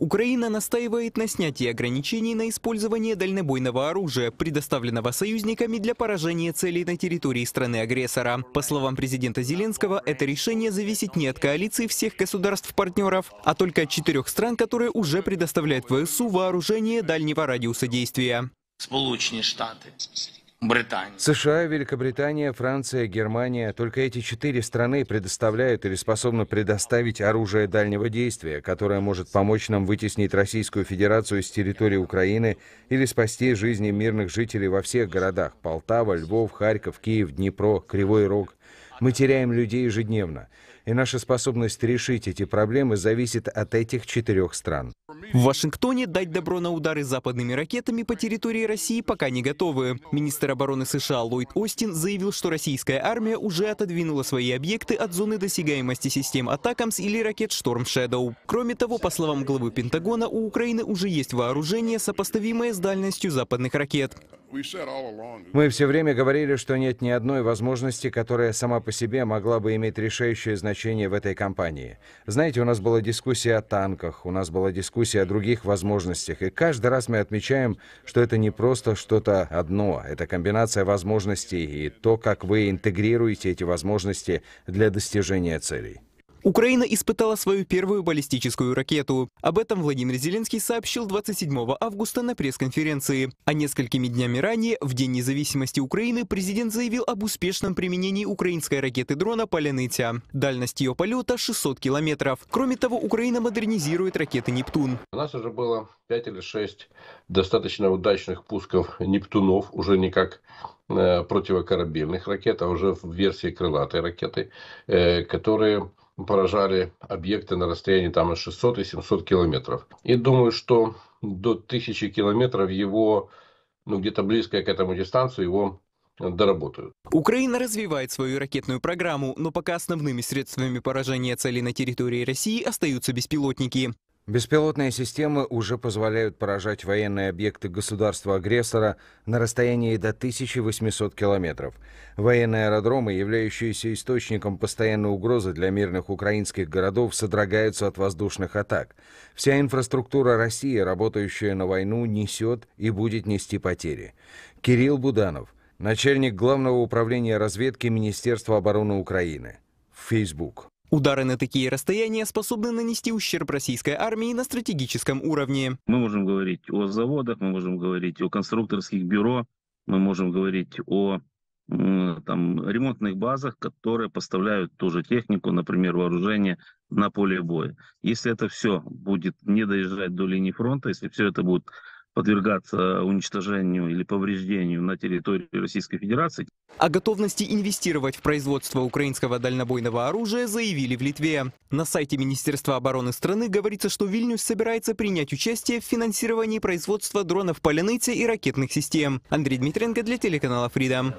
Украина настаивает на снятии ограничений на использование дальнобойного оружия, предоставленного союзниками для поражения целей на территории страны-агрессора. По словам президента Зеленского, это решение зависит не от коалиции всех государств-партнеров, а только от четырех стран, которые уже предоставляют ВСУ вооружение дальнего радиуса действия. Сполученные Штаты, Британия. США, Великобритания, Франция, Германия. Только эти четыре страны предоставляют или способны предоставить оружие дальнего действия, которое может помочь нам вытеснить Российскую Федерацию с территории Украины или спасти жизни мирных жителей во всех городах – Полтава, Львов, Харьков, Киев, Днепро, Кривой Рог. Мы теряем людей ежедневно – и наша способность решить эти проблемы зависит от этих четырех стран. В Вашингтоне дать добро на удары западными ракетами по территории России пока не готовы. Министр обороны США Ллойд Остин заявил, что российская армия уже отодвинула свои объекты от зоны досягаемости систем «Атакамс» или ракет «Шторм Шэдоу». Кроме того, по словам главы Пентагона, у Украины уже есть вооружение, сопоставимое с дальностью западных ракет. Мы все время говорили, что нет ни одной возможности, которая сама по себе могла бы иметь решающее значение в этой кампании. Знаете, у нас была дискуссия о танках, у нас была дискуссия о других возможностях, и каждый раз мы отмечаем, что это не просто что-то одно, это комбинация возможностей и то, как вы интегрируете эти возможности для достижения целей. Украина испытала свою первую баллистическую ракету. Об этом Владимир Зеленский сообщил 27 августа на пресс-конференции. А несколькими днями ранее, в День независимости Украины, президент заявил об успешном применении украинской ракеты-дрона «Поляныця». Дальность ее полета 600 километров. Кроме того, Украина модернизирует ракеты «Нептун». У нас уже было 5 или 6 достаточно удачных пусков «Нептунов», уже не как э, противокорабельных ракет, а уже в версии крылатой ракеты, э, которые поражали объекты на расстоянии там 600 и 700 километров. И думаю, что до 1000 километров его, ну где-то близко к этому дистанцию, его доработают. Украина развивает свою ракетную программу, но пока основными средствами поражения целей на территории России остаются беспилотники. Беспилотные системы уже позволяют поражать военные объекты государства-агрессора на расстоянии до 1800 километров. Военные аэродромы, являющиеся источником постоянной угрозы для мирных украинских городов, содрогаются от воздушных атак. Вся инфраструктура России, работающая на войну, несет и будет нести потери. Кирилл Буданов, начальник Главного управления разведки Министерства обороны Украины. Facebook. Удары на такие расстояния способны нанести ущерб российской армии на стратегическом уровне. Мы можем говорить о заводах, мы можем говорить о конструкторских бюро, мы можем говорить о там, ремонтных базах, которые поставляют ту же технику, например, вооружение на поле боя. Если это все будет не доезжать до линии фронта, если все это будет подвергаться уничтожению или повреждению на территории Российской Федерации. О готовности инвестировать в производство украинского дальнобойного оружия заявили в Литве. На сайте Министерства обороны страны говорится, что Вильнюс собирается принять участие в финансировании производства дронов по и ракетных систем. Андрей Дмитренко для телеканала Freedom.